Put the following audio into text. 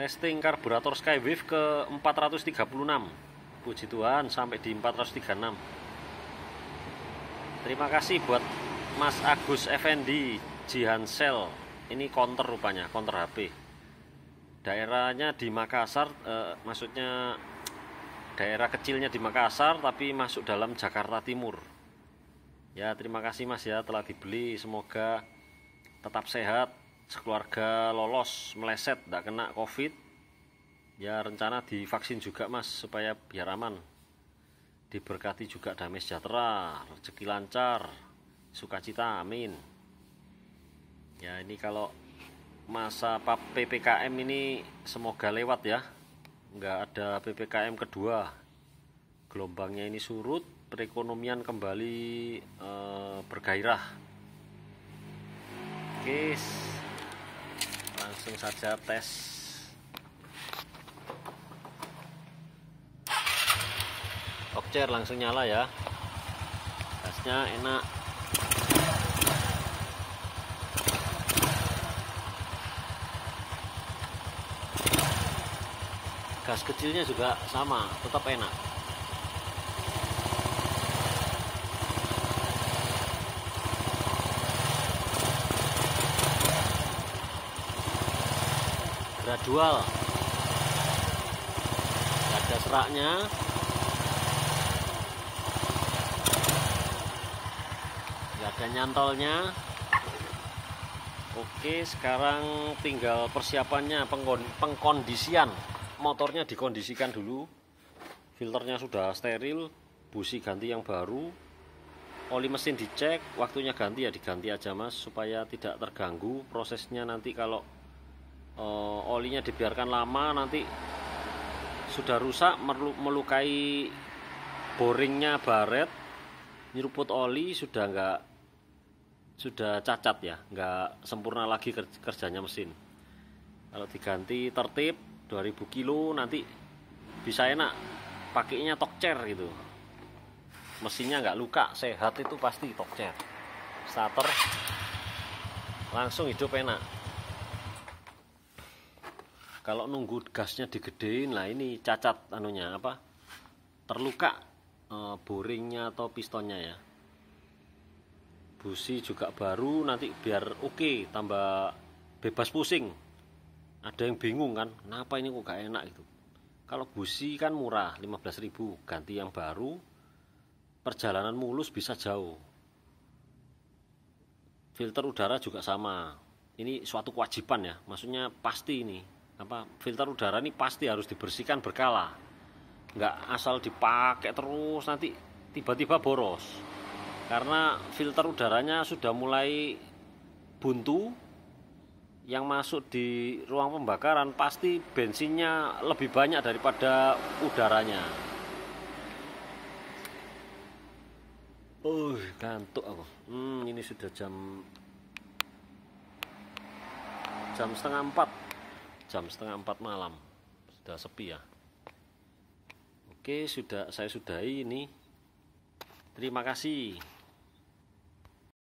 testing karburator Skywave ke 436 puji Tuhan sampai di 436 terima kasih buat Mas Agus Effendi Cell. ini konter rupanya konter HP daerahnya di Makassar eh, maksudnya daerah kecilnya di Makassar tapi masuk dalam Jakarta Timur ya terima kasih Mas ya telah dibeli semoga tetap sehat sekeluarga lolos meleset tidak kena covid ya rencana divaksin juga mas supaya biar aman diberkati juga damai sejahtera rezeki lancar sukacita amin ya ini kalau masa PPKM ini semoga lewat ya nggak ada PPKM kedua gelombangnya ini surut perekonomian kembali e, bergairah oke langsung saja tes okcer langsung nyala ya gasnya enak gas kecilnya juga sama tetap enak gradual ada seraknya nggak ada nyantolnya oke sekarang tinggal persiapannya pengkondisian motornya dikondisikan dulu filternya sudah steril busi ganti yang baru oli mesin dicek waktunya ganti ya diganti aja mas supaya tidak terganggu prosesnya nanti kalau uh, olinya dibiarkan lama nanti sudah rusak melukai boringnya baret nyeruput oli sudah enggak sudah cacat ya enggak sempurna lagi kerjanya mesin kalau diganti tertib 2000 kilo nanti bisa enak pakainya tokcer gitu mesinnya enggak luka sehat itu pasti tokcer starter langsung hidup enak kalau nunggu gasnya digedein lah ini cacat anunya apa terluka e, boringnya atau pistonnya ya busi juga baru nanti biar oke okay, tambah bebas pusing ada yang bingung kan kenapa ini kok gak enak itu kalau busi kan murah 15.000 ganti yang baru perjalanan mulus bisa jauh filter udara juga sama ini suatu kewajiban ya maksudnya pasti ini apa filter udara ini pasti harus dibersihkan berkala nggak asal dipakai terus nanti tiba-tiba boros karena filter udaranya sudah mulai buntu yang masuk di ruang pembakaran pasti bensinnya lebih banyak daripada udaranya Oh, uh, gantuk aku. Hmm, ini sudah jam jam setengah empat jam setengah empat malam sudah sepi ya oke sudah saya sudahi ini terima kasih